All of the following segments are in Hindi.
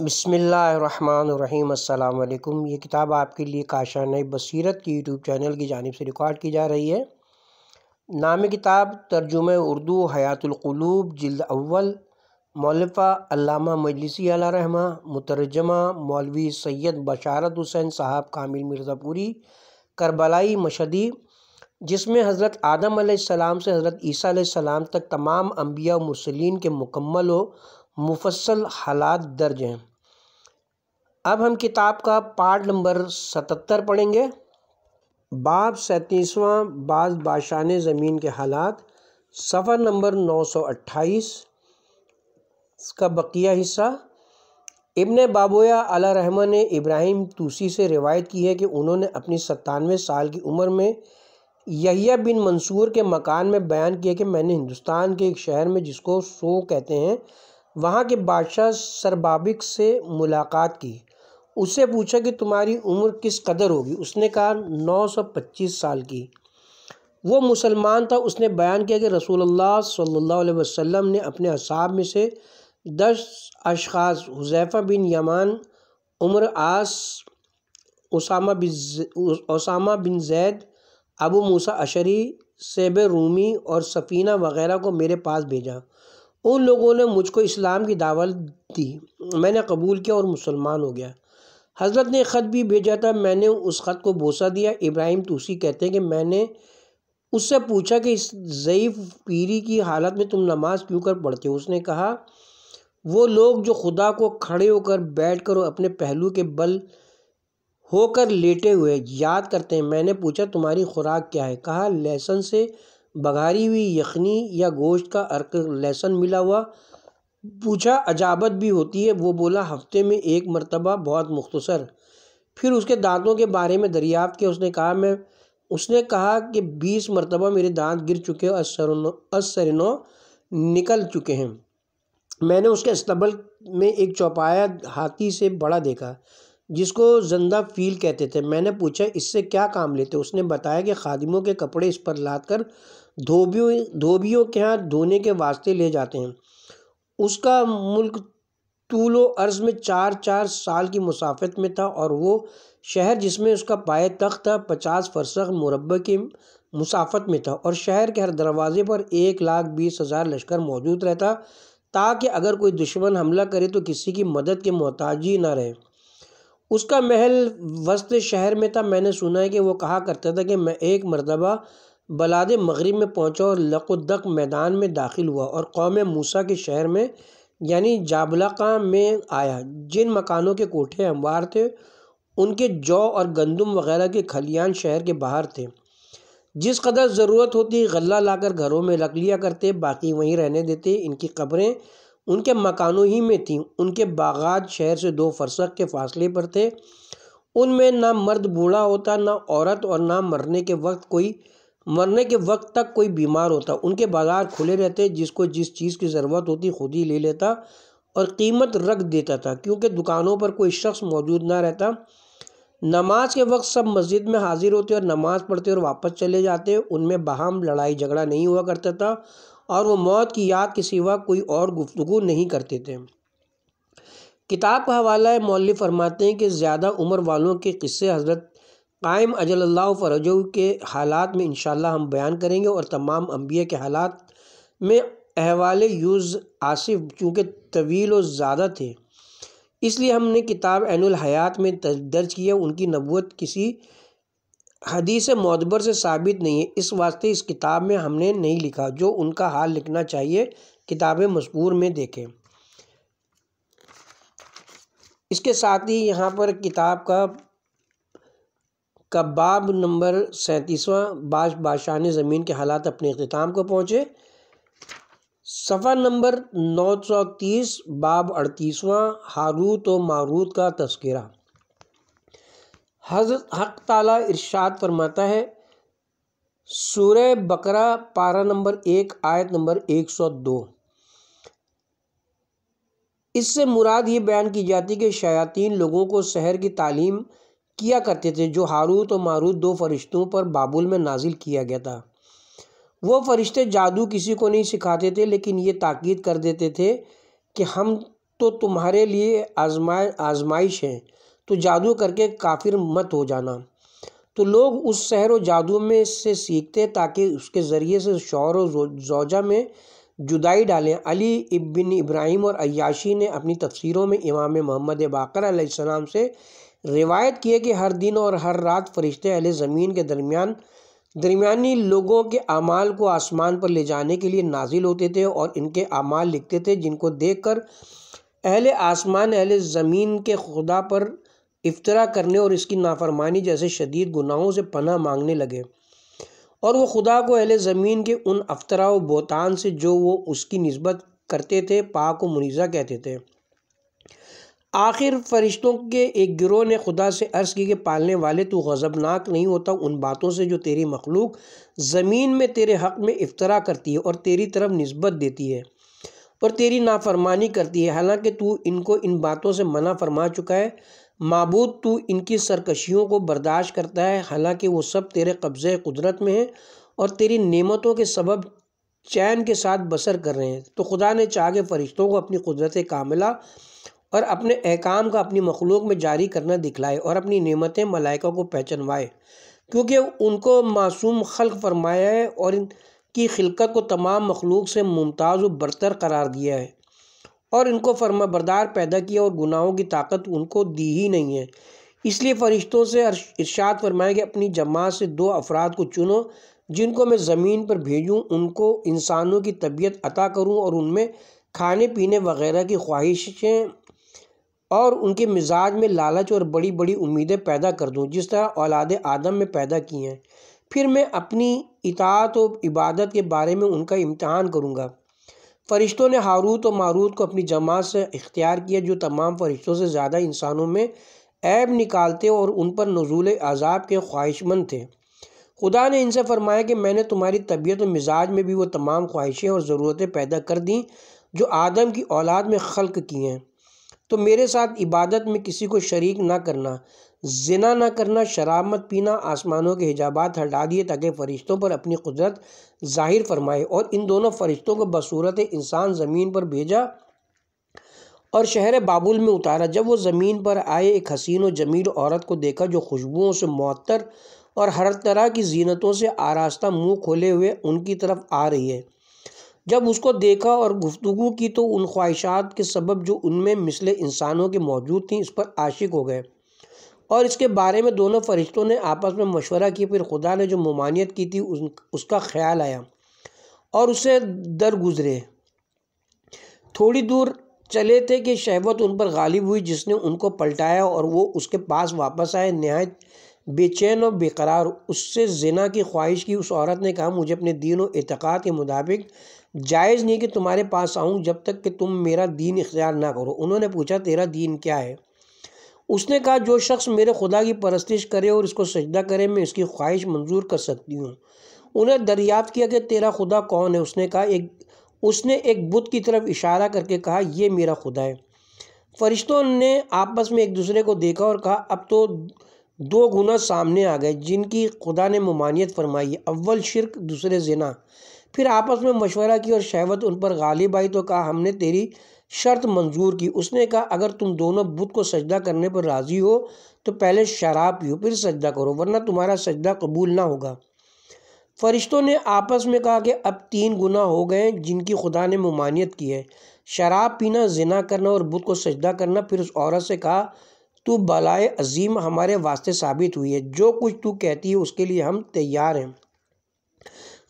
बसमीम् अल्लाम ये किताब आपके लिए काशान बसीरत की यूट्यूब चैनल की जानब से रिकॉर्ड की जा रही है नाम किताब तर्जुम उर्दू हयातलक़लूब जल्द अव्वल मौलफ़ा अल्लामा मजलिसी रहमा मुतरजमा मौलवी सैयद बशारत हुसैन साहब कामिल मिर्ज़ापुरी करबलाई मशदी जिसमें हज़रत आदम से हज़रत ईसा तक तमाम अम्बिया मुसलिन के मुकम्मल व मुफसल हालात दर्ज हैं अब हम किताब का पार्ट नंबर सतहत्तर पढ़ेंगे बाब सैतीसवाँ बाज बाशान ज़मीन के हालात सफ़र नंबर नौ सौ अट्ठाईस इसका बकिया हिस्सा इबन बाबोया अला रहमा ने इब्राहिम तूसी से रिवायत की है कि उन्होंने अपनी सत्तानवे साल की उम्र में यहिया बिन मंसूर के मकान में बयान किया कि मैंने हिंदुस्तान के एक शहर में जिसको सो कहते हैं वहाँ के बादशाह सरबाबिक से मुलाकात की उससे पूछा कि तुम्हारी उम्र किस कदर होगी उसने कहा 925 साल की वो मुसलमान था उसने बयान किया कि रसूल अल्लाह सल्लल्लाहु अलैहि वसल्लम ने अपने असाब में से दस अशास हुजैफ़ा बिन यमान उम्र आस उसामा बिन उसामा बिन जैद अबू मूसा अशरी सेब रूमी और सफ़ीना वगैरह को मेरे पास भेजा उन लोगों ने मुझको इस्लाम की दावत दी मैंने कबूल किया और मुसलमान हो गया हज़रत ने ख़त भी भेजा था मैंने उस ख़त को बोसा दिया इब्राहिम तूसी कहते हैं कि मैंने उससे पूछा कि इस ज़यीफ़ पीरी की हालत में तुम नमाज़ क्यों कर पढ़ते हो उसने कहा वो लोग जो खुदा को खड़े होकर बैठ कर और अपने पहलू के बल होकर लेटे हुए याद करते हैं मैंने पूछा तुम्हारी खुराक क्या है कहा लहसन से बघारी हुई यखनी या गोश्त का अर्क लहसन मिला हुआ पूछा अजाबत भी होती है वो बोला हफ्ते में एक मरतबा बहुत मुख्तसर फिर उसके दांतों के बारे में दरियाफ्त किया उसने कहा मैं उसने कहा कि बीस मरतबा मेरे दांत गिर चुके हैं असरनो असरनो निकल चुके हैं मैंने उसके अस्तबल में एक चौपाया हाथी से बड़ा देखा जिसको जिंदा फील कहते थे मैंने पूछा इससे क्या काम लेते उसने बताया कि खादिमों के कपड़े इस पर लाद कर धोबियों धोबियों के यहाँ धोने के वास्ते ले जाते हैं उसका मुल्क तूलो अर्ज़ में चार चार साल की मुसाफत में था और वो शहर जिसमें उसका पाए तख्त था पचास फरसख मुरबे की मुसाफत में था और शहर के हर दरवाज़े पर एक लाख बीस हज़ार लश्कर मौजूद रहता ताकि अगर कोई दुश्मन हमला करे तो किसी की मदद के मोहताजी ना रहे उसका महल वस्त शहर में था मैंने सुना है कि वो कहा करता था कि मैं एक मरतबा बलाद मगरब में पहुँचा और लकुद्दक मैदान में दाखिल हुआ और कौम मूसा के शहर में यानी जाबलका में आया जिन मकानों के कोठे हमवार थे उनके जौ और गंदम वगैरह के खलियान शहर के बाहर थे जिस कदर ज़रूरत होती गल्ला लाकर घरों में रख लिया करते बाकी वहीं रहने देते इनकी कब्रें उनके मकानों ही में थीं उनके बागात शहर से दो फरसक के फासले पर थे उनमें ना मर्द बूढ़ा होता ना औरत और ना मरने के वक्त कोई मरने के वक्त तक कोई बीमार होता उनके बाज़ार खुले रहते जिसको जिस चीज़ की ज़रूरत होती खुद ही ले लेता और कीमत रख देता था क्योंकि दुकानों पर कोई शख्स मौजूद ना रहता नमाज के वक्त सब मस्जिद में हाजिर होते और नमाज पढ़ते और वापस चले जाते उनमें बहम लड़ाई झगड़ा नहीं हुआ करता था और वो मौत की याद के सिवा कोई और गुफ्तु नहीं करते थे किताब का हवाला है मौल फरमाते हैं कि ज़्यादा उम्र वालों के किस्से हज़रत कायम अजल फरज के हालात में इन हम बयान करेंगे और तमाम अम्बिया के हालात में अहवाल यूज़ आसिफ चूँकि तवील और ज़्यादा थे इसलिए हमने किताब एनुल हयात में दर्ज किया उनकी नबूत किसी हदीस मदबर से साबित नहीं है इस वास्ते इस किताब में हमने नहीं लिखा जो उनका हाल लिखना चाहिए किताब मजबूर में देखें इसके साथ ही यहाँ पर किताब का का बाब नंबर सैंतीसवां बाश बादशाह ने ज़मीन के हालात अपने अख्ताम को पहुँचे सफ़ा नंबर नौ सौ तीस बाब अड़तीसवाँ हारूत व मारूत का तस्करा हजरत हक ताला इरशाद फरमाता है सूर बकरा पारा नंबर एक आयत नंबर एक सौ दो इससे मुराद ये बयान की जाती है कि शयातीन लोगों को शहर की तालीम किया करते थे जो हारूत और मारूत दो फरिश्तों पर बाबुल में नाजिल किया गया था वो फरिश्ते जादू किसी को नहीं सिखाते थे लेकिन ये ताकीद कर देते थे कि हम तो तुम्हारे लिए आजमा आजमाइश हैं तो जादू करके काफिर मत हो जाना तो लोग उस शहर और जादू में से सीखते ताकि उसके ज़रिए से शौर और जोजा में जुदाई डालें अली इब्बिन इब्राहिम और अयाशी ने अपनी तफसीरों में इमाम मोहम्मद बाकर से रिवायत की है कि हर दिन और हर रात फरिश्ते अहले ज़मीन के दरमियान दरमियानी लोगों के अमाल को आसमान पर ले जाने के लिए नाजिल होते थे और इनके अमाल लिखते थे जिनको देख कर अहल आसमान अहल ज़मीन के खुदा पर इफ्तरा करने और इसकी नाफरमानी जैसे शदीद गुनाहों से पना मांगने लगे और वो खुदा को अहल ज़मीन के उन अफ्तरा व बोतान से जो वो उसकी नस्बत करते थे पाक व मुनीज़ा कहते थे आखिर फरिश्तों के एक गिरोह ने खुदा से अर्ज़ की कि पालने वाले तू गज़बनाक नहीं होता उन बातों से जो तेरी मखलूक ज़मीन में तेरे हक़ में इफ्तरा करती है और तेरी तरफ नस्बत देती है और तेरी नाफरमानी करती है हालांकि तू इनको इन बातों से मना फरमा चुका है मबूद तू इनकी सरकशियों को बर्दाश्त करता है हालांकि वो सब तेरे कब्ज़े कुदरत में हैं और तेरी नेमतों के सबब चैन के साथ बसर कर रहे हैं तो खुदा ने चाह के फ़रिश्तों को अपनी कुदरत कामिला और अपने अहकाम का अपनी मखलूक में जारी करना दिखलाए और अपनी नियमतें मलाइकों को पहचानवाए क्योंकि उनको मासूम खल फरमाया है और इनकी खिलकत को तमाम मखलूक से मुमताज़ व बरतर करार दिया है और इनको फरमा बरदार पैदा किया और गुनाहों की ताकत उनको दी ही नहीं है इसलिए फ़रिश्तों से इर्शाद फरमाया कि अपनी जमात से दो अफराद को चुनो जिनको मैं ज़मीन पर भेजूँ उनको इंसानों की तबीयत अता करूँ और उनमें खाने पीने वगैरह की ख्वाहिशें और उनके मिजाज में लालच और बड़ी बड़ी उम्मीदें पैदा कर दूँ जिस तरह औलाद आदम में पैदा की हैं फिर मैं अपनी इतात और इबादत के बारे में उनका इम्तहान करूँगा फ़रिश्तों ने हारूत और मारूत को अपनी जमात से इख्तियार किया जो तमाम फ़रिश्तों से ज़्यादा इंसानों में ऐब निकालते और उन पर नजूल अजाब के ख्वाहिशमंद थे खुदा ने इनसे फरमाया कि मैंने तुम्हारी तबीयत और मिजाज में भी वो तमाम ख्वाहिशें और ज़रूरतें पैदा कर दीं जो आदम की औलाद में खल्क की हैं तो मेरे साथ इबादत में किसी को शरीक ना करना जिना ना करना शराब मत पीना आसमानों के हिजाबात हटा दिए ताकि फ़रिश्तों पर अपनी कुदरत ज़ाहिर फरमाए और इन दोनों फ़रिश्तों को बसूरत इंसान ज़मीन पर भेजा और शहर बाबुल में उतारा जब वो ज़मीन पर आए एक हसीन व जमील औरत को देखा जो खुशबुओं से मअतर और हर तरह की जीनतों से आरास्ता मुँह खोले हुए उनकी तरफ आ रही है जब उसको देखा और गुफ्तु की तो उन ख्वाहिशात के सबब जो उनमें मिसले इंसानों के मौजूद थी इस पर आशिक हो गए और इसके बारे में दोनों फरिश्तों ने आपस में मशवरा किया फिर खुदा ने जो ममानियत की थी उन उसका ख्याल आया और उसे दर गुजरे थोड़ी दूर चले थे कि शहवत उन पर गालिब हुई जिसने उनको पलटाया और वो उसके पास वापस आए नहायत बेचैन और बेकरार उससे जना की ख्वाहिश की उस औरत ने कहा मुझे अपने दीन और एतक़ात के मुताबिक जायज़ नहीं कि तुम्हारे पास आऊँ जब तक कि तुम मेरा दीन इख्तियार ना करो उन्होंने पूछा तेरा दीन क्या है उसने कहा जो शख्स मेरे खुदा की परस्तिश करे और इसको सजदा करे मैं इसकी ख्वाहिश मंजूर कर सकती हूँ उन्हें दरियाफ़्त किया कि तेरा खुदा कौन है उसने कहा एक उसने एक बुत की तरफ इशारा करके कहा यह मेरा खुदा है फरिश्तों ने आपस में एक दूसरे को देखा और कहा अब तो दो गुना सामने आ गए जिनकी खुदा ने ममानियत फरमाई अव्वल शिरक दूसरे जना फिर आपस में मशवरा की और शहवत उन पर गालिब आई तो कहा हमने तेरी शर्त मंजूर की उसने कहा अगर तुम दोनों बुद्ध को सजदा करने पर राज़ी हो तो पहले शराब पियो फिर सजदा करो वरना तुम्हारा सजदा कबूल ना होगा फरिश्तों ने आपस में कहा कि अब तीन गुना हो गए जिनकी खुदा ने ममानियत की है शराब पीना जिना करना और बुद्ध को सजदा करना फिर उस औरत से कहा तू बलाए अजीम हमारे वास्ते साबित हुई है जो कुछ तू कहती है उसके लिए हम तैयार हैं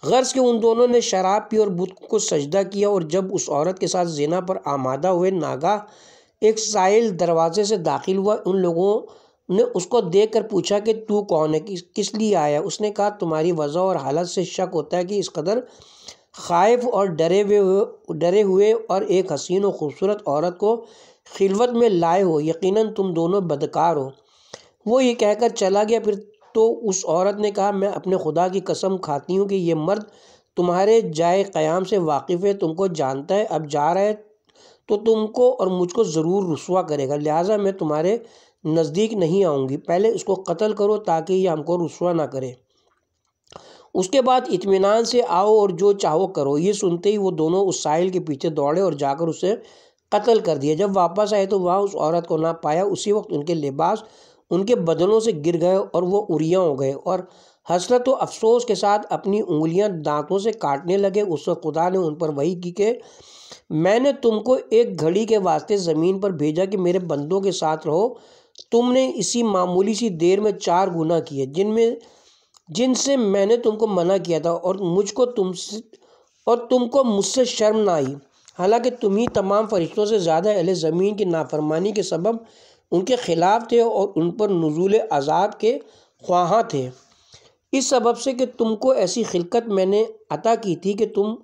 गर्ज़ के उन दोनों ने शराब पी और बुत को सजदा किया और जब उस औरत के साथ जीना पर आमादा हुए नागा एक साइल दरवाजे से दाखिल हुआ उन लोगों ने उसको देख कर पूछा कि तू कौन है किस किस लिए आया उसने कहा तुम्हारी वजह और हालत से शक होता है कि इस कदर खाइफ और डरे हुए डरे हुए और एक हसीन और ख़ूबसूरत औरत को खिलवत में लाए हो यकीनन तुम दोनों बदकार हो वो ये कहकर चला गया फिर तो उस औरत ने कहा मैं अपने खुदा की कसम खाती हूँ कि यह मर्द तुम्हारे जाए क़याम से वाकिफ़ है तुमको जानता है अब जा रहा है तो तुमको और मुझको ज़रूर रसुआ करेगा लिहाजा मैं तुम्हारे नज़दीक नहीं आऊँगी पहले इसको कत्ल करो ताकि ये हमको रसुआ ना करे उसके बाद इतमान से आओ और जो चाहो करो ये सुनते ही वो दोनों उस साहिल के पीछे दौड़े और जाकर उसे कत्ल कर दिया जब वापस आए तो वहाँ उस औरत को ना पाया उसी वक्त उनके लिबास उनके बदनों से गिर गए और वो उरिया हो गए और हसरत तो अफसोस के साथ अपनी उंगलियां दांतों से काटने लगे उस वक्त खुदा ने उन पर वही की कि मैंने तुमको एक घड़ी के वास्ते ज़मीन पर भेजा कि मेरे बंदों के साथ रहो तुमने इसी मामूली सी देर में चार गुना किए जिनमें जिनसे मैंने तुमको मना किया था और मुझको तुम और तुमको मुझसे शर्म ना आई हालांकि तुम ही तमाम फरिश्तों से ज़्यादा अहले ज़मीन की नाफरमानी के सबब उनके ख़िलाफ़ थे और उन पर नज़ूल अज़ाब के ख्वाहा थे इस सबब से कि तुमको ऐसी खिलकत मैंने अता की थी कि तुम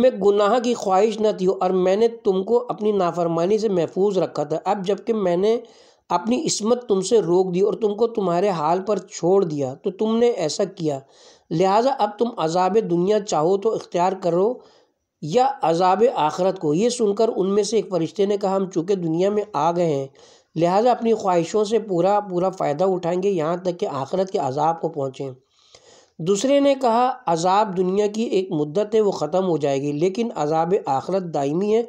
में गुनाह की ख्वाहिश न थी और मैंने तुमको अपनी नाफरमानी से महफूज रखा था अब जबकि मैंने अपनी इसमत तुमसे रोक दी और तुमको तुम्हारे हाल पर छोड़ दिया तो तुमने ऐसा किया लिहाजा अब तुम अजाब दुनिया चाहो तो इख्तियार करो या अजाब आखरत को ये सुनकर उनमें से एक फरिश्ते ने कहा हम चूँकि दुनिया में आ गए हैं लिहाजा अपनी ख्वाहिशों से पूरा पूरा फ़ायदा उठाएंगे यहाँ तक कि आखरत के अजाब को पहुँचें दूसरे ने कहा अजाब दुनिया की एक मुद्दत है वो ख़त्म हो जाएगी लेकिन अजाब आखरत दायमी है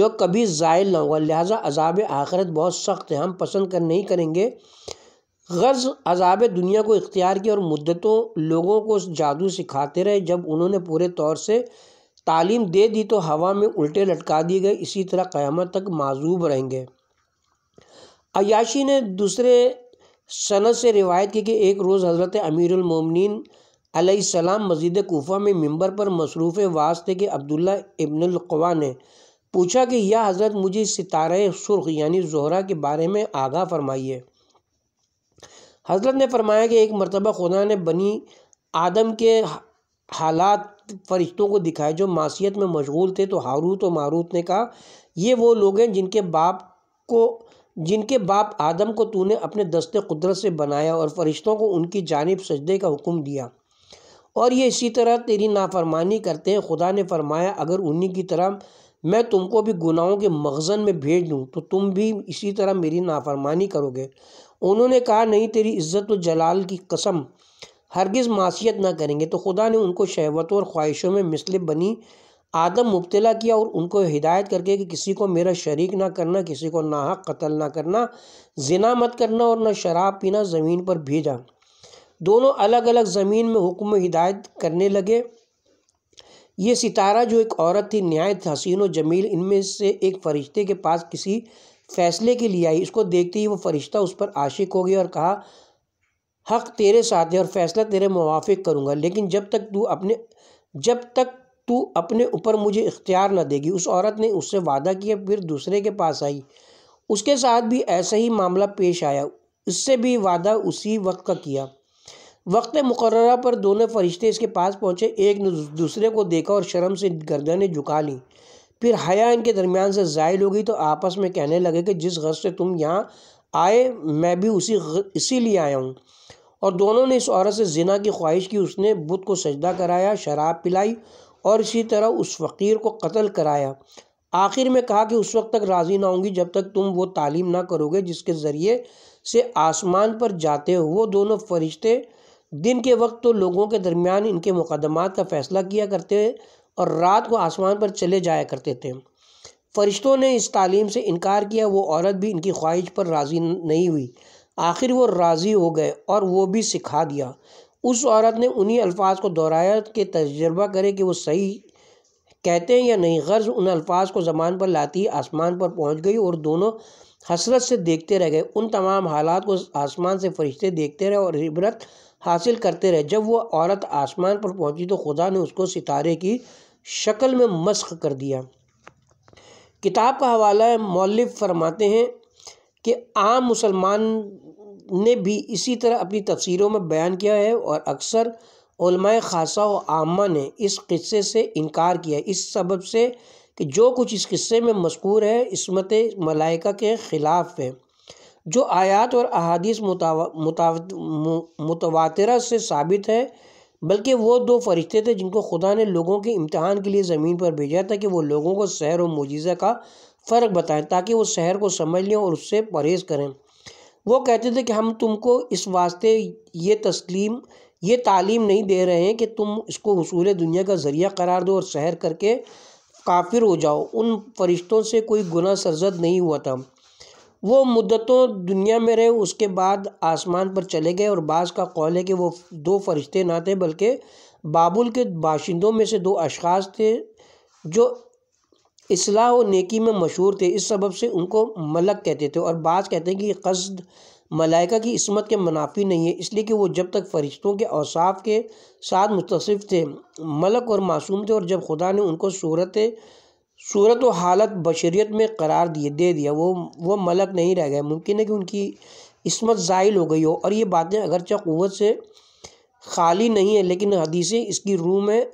जो कभी ज़ायल ना होगा लिहाजा अजाब आखरत बहुत सख्त है हम पसंद कर नहीं करेंगे गर्ज अजाब दुनिया को इख्तियार किया और मुद्दतों लोगों को जादू सिखाते रहे जब उन्होंने पूरे तौर से तालीम दे दी तो हवा में उल्टे लटका दिए गए इसी तरह क़यामत तक माजूब रहेंगे अयाशी ने दूसरे सनत से रिवायत की कि एक रोज़ हज़रत अमीरमिन सलाम मस्जिद कोफ़ा में मंबर पर मसरूफ़ वास्ते के अब्दुल्ला इब्नवा ने पूछा कि यह हज़रत मुझे सितारे सुर्ख यानी जहरा के बारे में आगाह फरमाइए हज़रत ने फरमाया कि एक मरतबा खुदा ने बनी आदम के हालात फरिश्तों को दिखाए जो मासीत में मशगूल थे तो हारूत और मारूत ने कहा ये वो लोग हैं जिनके बाप को जिनके बाप आदम को तूने अपने दस्ते कुदरत से बनाया और फरिश्तों को उनकी जानब सजदे का हुक्म दिया और ये इसी तरह तेरी नाफरमानी करते हैं खुदा ने फरमाया अगर उन्हीं की तरह मैं तुमको भी गुनाहों के मखजन में भेज दूँ तो तुम भी इसी तरह मेरी नाफरमानी करोगे उन्होंने कहा नहीं तेरी इज़्ज़त व जलाल की कसम हरगिज़ मासीत ना करेंगे तो खुदा ने उनको शहवतों और ख्वाहिशों में मिसल बनी आदम मुबतला किया और उनको हिदायत करके कि किसी को मेरा शरीक ना करना किसी को नाहक कत्ल ना करना जिना मत करना और ना शराब पीना ज़मीन पर भेजा दोनों अलग अलग ज़मीन में हुक्म हिदायत करने लगे ये सितारा जो एक औरत थी नहायत हसीन जमील इनमें से एक फ़रिश्ते के पास किसी फ़ैसले के लिए आई इसको देखते ही वो फ़रिश्ता उस पर आशिक हो गया और कहा हक तेरे साथ है और फैसला तेरे मुआफ़ करूँगा लेकिन जब तक तू अपने जब तक तू अपने ऊपर मुझे इख्तियार न देगी उस औरत ने उससे वादा किया फिर दूसरे के पास आई उसके साथ भी ऐसा ही मामला पेश आया उससे भी वादा उसी वक्त का किया वक्त मुकर पर दोनों फरिश्ते इसके पास पहुँचे एक ने दूसरे को देखा और शर्म से गर्दनें झुका लीं फिर हया इनके दरमियान से जायल हो गई तो आपस में कहने लगे कि जिस गज़ से तुम यहाँ आए मैं भी उसी इसीलिए आया हूँ और दोनों ने इस औरत से जिना की ख्वाहिश की उसने बुत को सजदा कराया शराब पिलाई और इसी तरह उस फ़कीर को कत्ल कराया आखिर में कहा कि उस वक्त तक राज़ी ना होंगी जब तक तुम वो तालीम ना करोगे जिसके ज़रिए से आसमान पर जाते हो वो दोनों फरिश्ते दिन के वक्त तो लोगों के दरमियान इनके मुकदमात का फ़ैसला किया करते और रात को आसमान पर चले जाया करते थे फरिश्तों ने इस तालीम से इनकार किया वो औरत भी इनकी ख्वाहिश पर राज़ी नहीं हुई आखिर वो राज़ी हो गए और वो भी सिखा दिया उस औरत ने उन्हीं अल्फाज को दोहराया कि तजर्बा करे कि वो सही कहते हैं या नहीं गर्ज उन अल्फाज को ज़बान पर लाती आसमान पर पहुंच गई और दोनों हसरत से देखते रह गए उन तमाम हालात को आसमान से फरिश्ते देखते रहे और इबरत हासिल करते रहे जब वो औरत आसमान पर पहुंची तो खुदा ने उसको सितारे की शक्ल में मस्क कर दिया किताब का हवाला है मौलफ फरमाते हैं कि आम मुसलमान ने भी इसी तरह अपनी तफसीरों में बयान किया है और अक्सर उलमाए ख़ासा व आमा ने इस क़स्से से इनकार किया है इस सबब से कि जो कुछ इस क़स्से में मस्कूर है इसमत मलाइका के ख़िलाफ़ है जो आयात और अहादीस मुतवा से साबित है बल्कि वो दो फरिश्ते थे जिनको खुदा ने लोगों के इम्तहान के लिए ज़मीन पर भेजा था कि वो लोगों को सहर और मुजीज़ा का फ़र्क बताएं ताकि वो शहर को समझ लें और उससे परहेज़ करें वो कहते थे कि हम तुमको इस वास्ते ये तस्लीम ये तालीम नहीं दे रहे हैं कि तुम इसको हसूल दुनिया का ज़रिया करार दो और शहर करके काफिर हो जाओ उन फरिश्तों से कोई गुना सरजद नहीं हुआ था वो मुद्दतों दुनिया में रहे उसके बाद आसमान पर चले गए और बाज़ का कौल है कि वो दो फरिश्ते ना थे बल्कि बाबुल के बाशिंदों में से दो अशास थे जो असलाह और नेकी में मशहूर थे इस सबब से उनको मलक कहते थे और बाज़ कहते हैं कि कसद मलाइका की इसमत के मुनाफी नहीं है इसलिए कि वो जब तक फरिश्तों के औसाफ के साथ मुतसिफ़ थे मलक और मासूम थे और जब खुदा ने उनको सूरत सूरत व हालत बशरीत में करार दिए दे दिया वो वो मलक नहीं रह गए मुमकिन है कि उनकी इसमत ज़ाइल हो गई हो और ये बातें अगरचा क़वत से खाली नहीं है लेकिन हदीसें इसकी रूह में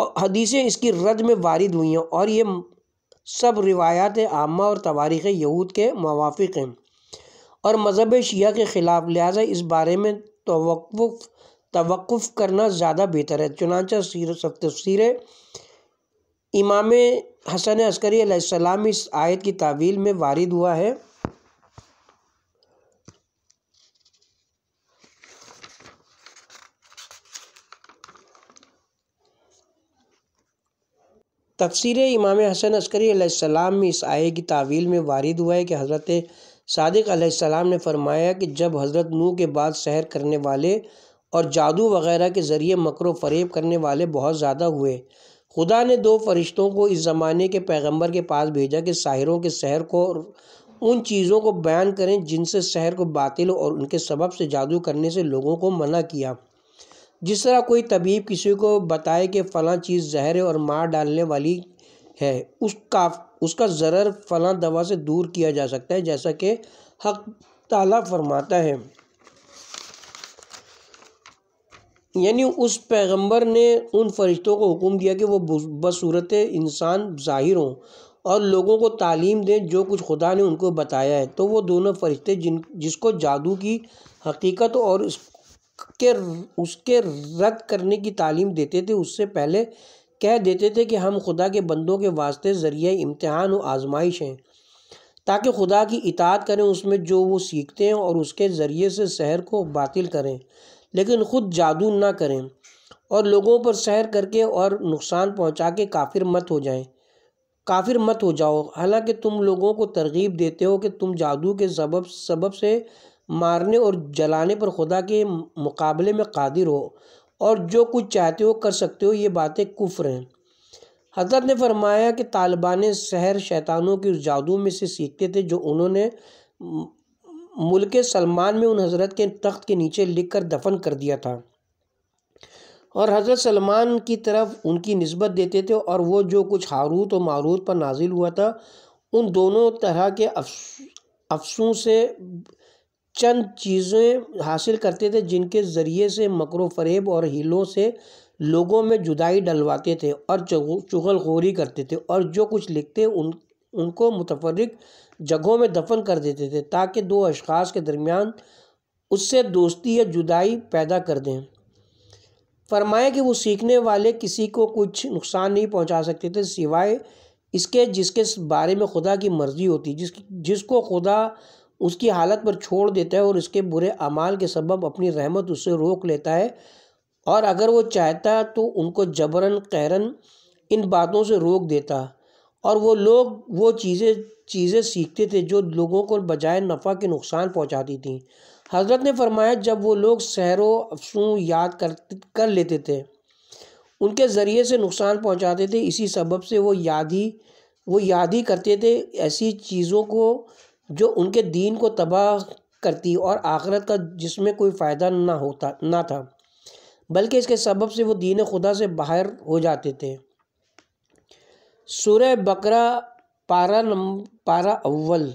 और हदीसें इसकी रद्द में वारिद हुई हैं और ये सब रिवायात आमा और तवारीख़ यहूद के मवाफ़ हैं और मज़हब शिया के ख़िलाफ़ लिहाजा इस बारे में तोफ़ करना ज़्यादा बेहतर है चुनाचा सीर सब तफसर इमाम हसन अस्करी इस आयत की तावील में वारिद हुआ है तफसर इमाम हसन अस्करी सलाम में इस आय की तावील में वारिद हुआ है कि हज़रत सदक ने फरमाया कि जब हज़रत नूह के बाद सहर करने वाले और जादू वगैरह के ज़रिए मकर फरेब करने वाले बहुत ज़्यादा हुए खुदा ने दो फरिश्तों को इस ज़माने के पैगम्बर के पास भेजा कि साहिरों के सहर को उन चीज़ों को बयान करें जिनसे शहर को बातिल और उनके सबब से जादू करने से लोगों को मना किया जिस तरह कोई तबीब किसी को बताए कि फ़लाँ चीज़ जहर है और मार डालने वाली है उसका उसका ज़रर फ़लाँ दवा से दूर किया जा सकता है जैसा कि हक ताला फरमाता है यानी उस पैगंबर ने उन फरिश्तों को हुक्म दिया कि वो बसूरत इंसान ज़ाहिर हों और लोगों को तालीम दें जो कुछ खुदा ने उनको बताया है तो वो दोनों फरिश्ते जिन जिसको जादू की हकीकत और उसके उसके रद्द करने की तालीम देते थे उससे पहले कह देते थे कि हम खुदा के बंदों के वास्ते ज़रिए इम्तहान व आजमाइश हैं ताकि खुदा की इतात करें उसमें जो वो सीखते हैं और उसके ज़रिए से शहर को बातिल करें लेकिन ख़ुद जादू ना करें और लोगों पर शहर करके और नुकसान पहुंचा के काफिर मत हो जाएं काफिर मत हो जाओ हालांकि तुम लोगों को तरगीब देते हो कि तुम जादू के सबब सबब से मारने और जलाने पर खुदा के मुकाबले में कादिर हो और जो कुछ चाहते हो कर सकते हो ये बातें कुफ्र हैं हजरत ने फरमाया कि तालिबान शहर शैतानों के उस जादू में से सीखते थे जो उन्होंने मुल्क सलमान में उन हजरत के तख्त के नीचे लिख कर दफन कर दिया था और हज़रत सलमान की तरफ उनकी नस्बत देते थे और वो जो कुछ हारूत और मारूत पर नाजिल हुआ था उन दोनों तरह के अफसों से चंद चीज़ें हासिल करते थे जिनके ज़रिए से मकरो फरेब और हीलों से लोगों में जुदाई डलवाते थे और चुगलखोरी करते थे और जो कुछ लिखते उन उनको मुतफरक जगहों में दफन कर देते थे ताकि दो अशखास के दरमियान उससे दोस्ती या जुदाई पैदा कर दें फरमाया कि वो सीखने वाले किसी को कुछ नुकसान नहीं पहुंचा सकते थे सिवाय इसके जिसके बारे में खुदा की मर्ज़ी होती जिस जिसको खुदा उसकी हालत पर छोड़ देता है और उसके बुरे अमाल के सबब अपनी रहमत उससे रोक लेता है और अगर वो चाहता तो उनको जबरन कहरन इन बातों से रोक देता और वो लोग वो चीज़ें चीज़ें सीखते थे जो लोगों को बजाय नफ़ा के नुकसान पहुंचाती थीं हज़रत ने फरमाया जब वो लोग सहरों अफसों याद कर कर लेते थे उनके ज़रिए से नुकसान पहुंचाते थे इसी सबब से वो याद ही वो याद ही करते थे ऐसी चीज़ों को जो उनके दीन को तबाह करती और आखरत का जिसमें कोई फ़ायदा ना होता ना था बल्कि इसके सबब से वो दीन खुदा से बाहर हो जाते थे सुरह बकरा पारा नम पारा अव्वल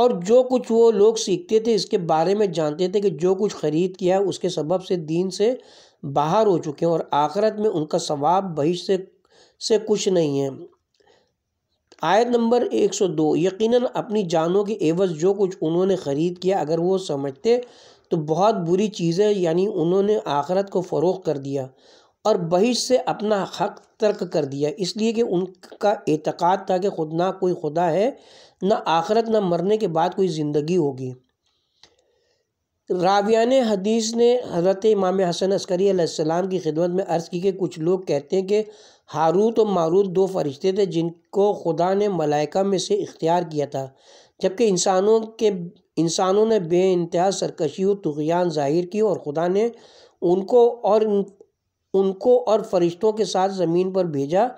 और जो कुछ वो लोग सीखते थे इसके बारे में जानते थे कि जो कुछ ख़रीद किया है उसके सबब से दीन से बाहर हो चुके हैं और आखरत में उनका सवाब बहिश से से कुछ नहीं है आयत नंबर 102 यकीनन अपनी जानों की एवज जो कुछ उन्होंने ख़रीद किया अगर वो समझते तो बहुत बुरी चीज़ है यानी उन्होंने आखरत को फ़रोग कर दिया और बहिश से अपना हक तर्क कर दिया इसलिए कि उनका एतक़ाद था कि खुद ना कोई खुदा है ना आखरत ना मरने के बाद कोई ज़िंदगी होगी रावियान हदीस ने हज़रत इमाम हसन अस्करी की खिदमत में अर्ज़ की कि कुछ लोग कहते हैं कि हारूत और मारूत दो फरिश्ते थे जिनको खुदा ने मलाइका में से इख्तियार किया था जबकि इंसानों के इंसानों ने बे इंतहा सरकशी और तुगियान ज़ाहिर की और ख़ुदा ने उनको और उनको और फरिश्तों के साथ ज़मीन पर भेजा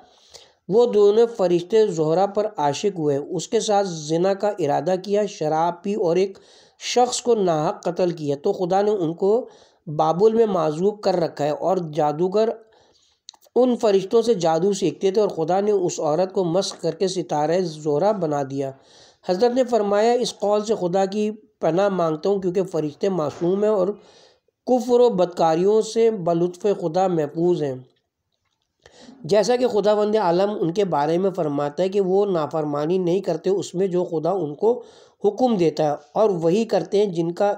वो दोनों फरिश्ते जहरा पर आशिक हुए उसके साथ जिना का इरादा किया शराब पी और एक शख्स को नाहक कत्ल किया तो खुदा ने उनको बाबुल में माजूब कर रखा है और जादूगर उन फरिश्तों से जादू सीखते थे और ख़ुदा ने उस औरत को मस्क करके सितारे जोरा बना दिया हज़रत ने फरमाया इस कौल से खुदा की पना मांगता हूँ क्योंकि फ़रिश्ते मासूम हैं और कुफर व बदकारियों से बलुत्फ़ खुदा महफूज हैं जैसा कि खुदा वंद आलम उनके बारे में फ़रमाता है कि वो नाफरमानी नहीं करते उसमें जो खुदा उनको हुक्म देता है और वही करते हैं जिनका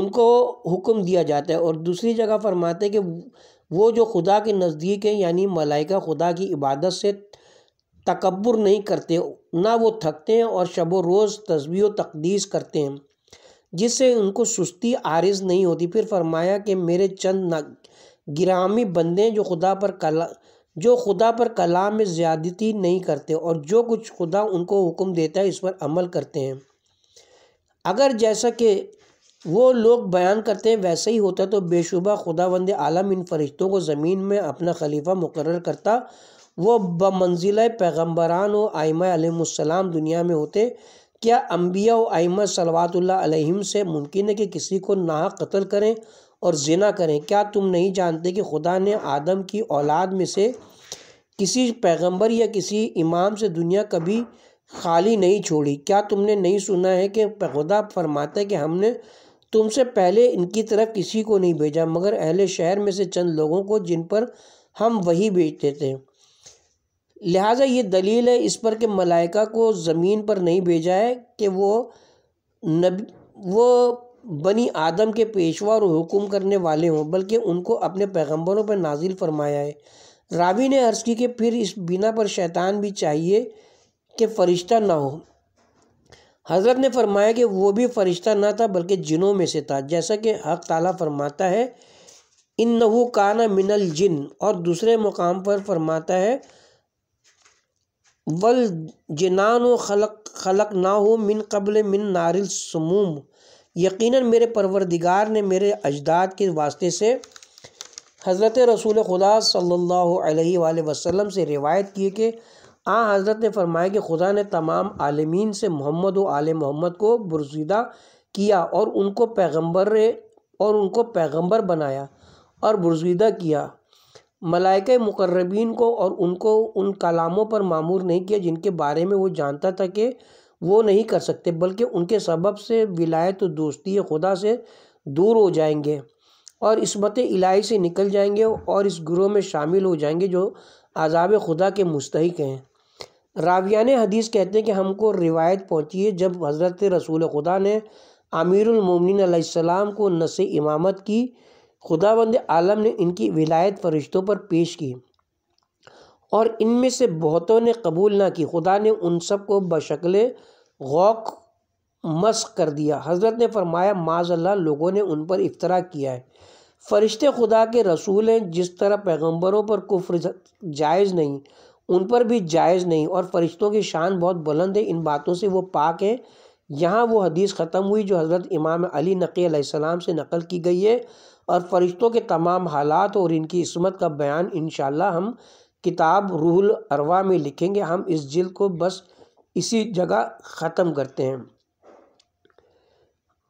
उनको हुक्म दिया जाता है और दूसरी जगह फरमाते कि वो जो खुदा के नज़दीक हैं यानी मलाइका खुदा की इबादत से तकबर नहीं करते ना वो थकते हैं और शब रोज़ तस्वीर तकदीस करते हैं जिससे उनको सुस्ती आरज नहीं होती फिर फरमाया कि मेरे चंद ग्रामी बंदे जो खुदा पर कला जो खुदा पर कलाम में ज़्यादती नहीं करते और जो कुछ खुदा उनको हुक्म देता है इस पर अमल करते हैं अगर जैसा कि वो लोग बयान करते हैं वैसे ही होता तो बेशुबा खुदा वंद आलम इन फरिश्तों को ज़मीन में अपना खलीफा मुकर करता ब मंजिल पैगम्बरान व आयमासम दुनिया में होते क्या अम्बिया व आयमा सलवातल से मुमकिन है कि किसी को ना कत्ल करें और जिना करें क्या तुम नहीं जानते कि खुदा ने आदम की औलाद में से किसी पैगंबर या किसी इमाम से दुनिया कभी खाली नहीं छोड़ी क्या तुमने नहीं सुना है कि खुदा फरमाते कि हमने तुमसे पहले इनकी तरफ किसी को नहीं भेजा मगर अहले शहर में से चंद लोगों को जिन पर हम वही भेजते थे लिहाजा ये दलील है इस पर कि मलाइका को ज़मीन पर नहीं भेजा है कि वो नब वो बनी आदम के पेशवा और हुकुम करने वाले हों बल्कि उनको अपने पैगंबरों पर नाजिल फरमाया है रावी ने अर्ज़ की कि फिर इस बिना पर शैतान भी चाहिए कि फ़रिश्ता ना हो हज़रत ने फरमाया कि वो भी फ़रिश्ता ना था बल्कि जिनों में से था जैसा कि हक़ ताला फरमाता है इन नहू काना मिनल जिन और दूसरे मुकाम पर फरमाता है वल जिनान खलक खलक ना हो मिन कबल मिन नारिल समूम यकीनन मेरे परवरदिगार ने मेरे अजदाद के वास्ते से हज़रत रसूल खुदा सल्लल्लाहु अलैहि वसल्लम से रिवायत किए कि आ हज़रत ने फरमाया कि खुदा ने तमाम आलमीन से मोहम्मद व आल मोहम्मद को बुरजीदा किया और उनको पैगंबर और उनको पैगंबर बनाया और बुरजीदा किया मलाइक मकरबीन को और उनको उन कलामों पर मामूर नहीं किया जिनके बारे में वो जानता था कि वो नहीं कर सकते बल्कि उनके सबब से विलायत तो दोस्ती खुदा से दूर हो जाएंगे और इसमत इलाही से निकल जाएंगे और इस ग्रोह में शामिल हो जाएंगे जो आज़ाब खुदा के मुस्तक हैं रावियान हदीस कहते हैं कि हमको रिवायत पहुँची है जब हज़रत रसूल खुदा ने आमिरमिन को नस इमामत की खुदा बंद आलम ने इनकी विलायत फरिश्तों पर पेश की और इनमें से बहुतों ने कबूल ना की खुदा ने उन सब को बशकल गौक मस्क कर दिया हज़रत ने फरमाया माजल्ला लोगों ने उन पर इफ्तरा किया है फ़रिश्ते खुदा के रसूल हैं जिस तरह पैगंबरों पर कुफ्र जायज़ नहीं उन पर भी जायज़ नहीं और फरिश्तों की शान बहुत बुलंद है इन बातों से वो पाक है यहाँ वो हदीस ख़त्म हुई जो हज़रत इमाम अली नकी सलाम से नकल की गई है और फरिश्तों के तमाम हालात और इनकी इसमत का बयान इन हम किताब रूहुल अरवा में लिखेंगे हम इस जिल को बस इसी जगह ख़त्म करते हैं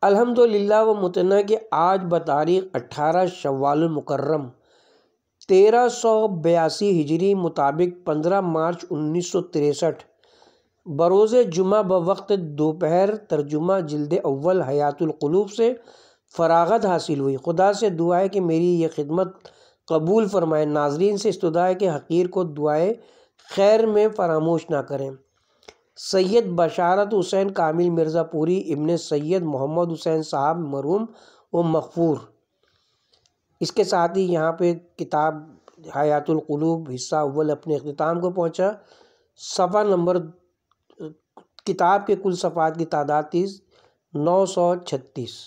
अल्हम्दुलिल्लाह व मतन के आज बतारीख अट्ठारह शवालमकर्रम तेरह सौ बयासी हिजरी मुताबिक पंद्रह मार्च उन्नीस सौ तिरसठ बरोज़ जुमा ब वक्त दोपहर तर्जुमा जल्द अव्वल हयातुलकलूब से फरागत हासिल हुई खुदा से दुआ है कि मेरी ये खिदमत कबूल फरमाए नाजरीन से इस्तदा के हकीर को दुआए खैर में फरामोश ना करें सैयद बशारत हुसैन कामिल मिर्ज़ापुरी इबन सैयद मोहम्मद हुसैन साहब मरूम व मकफूर इसके साथ ही यहाँ पे किताब हयातुल कुलूब हिस्सा अव्वल अपने अख्ताम को पहुँचा सफ़ा नंबर किताब के कुल सफ़ात की तादाद थी नौ सौ छत्तीस